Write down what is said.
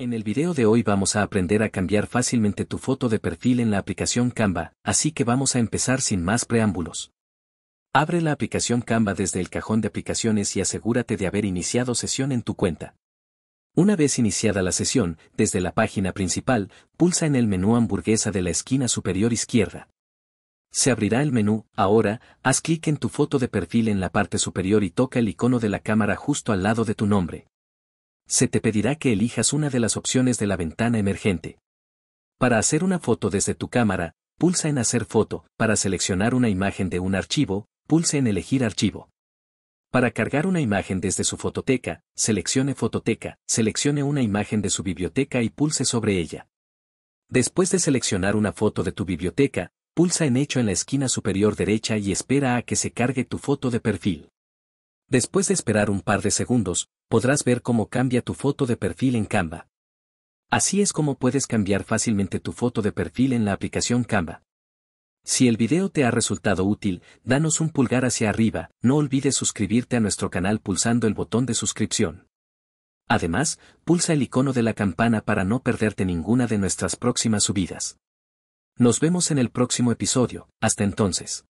En el video de hoy vamos a aprender a cambiar fácilmente tu foto de perfil en la aplicación Canva, así que vamos a empezar sin más preámbulos. Abre la aplicación Canva desde el cajón de aplicaciones y asegúrate de haber iniciado sesión en tu cuenta. Una vez iniciada la sesión, desde la página principal, pulsa en el menú hamburguesa de la esquina superior izquierda. Se abrirá el menú, ahora, haz clic en tu foto de perfil en la parte superior y toca el icono de la cámara justo al lado de tu nombre. Se te pedirá que elijas una de las opciones de la ventana emergente. Para hacer una foto desde tu cámara, pulsa en Hacer foto, para seleccionar una imagen de un archivo, pulse en Elegir archivo. Para cargar una imagen desde su fototeca, seleccione Fototeca, seleccione una imagen de su biblioteca y pulse sobre ella. Después de seleccionar una foto de tu biblioteca, pulsa en Hecho en la esquina superior derecha y espera a que se cargue tu foto de perfil. Después de esperar un par de segundos, podrás ver cómo cambia tu foto de perfil en Canva. Así es como puedes cambiar fácilmente tu foto de perfil en la aplicación Canva. Si el video te ha resultado útil, danos un pulgar hacia arriba, no olvides suscribirte a nuestro canal pulsando el botón de suscripción. Además, pulsa el icono de la campana para no perderte ninguna de nuestras próximas subidas. Nos vemos en el próximo episodio, hasta entonces.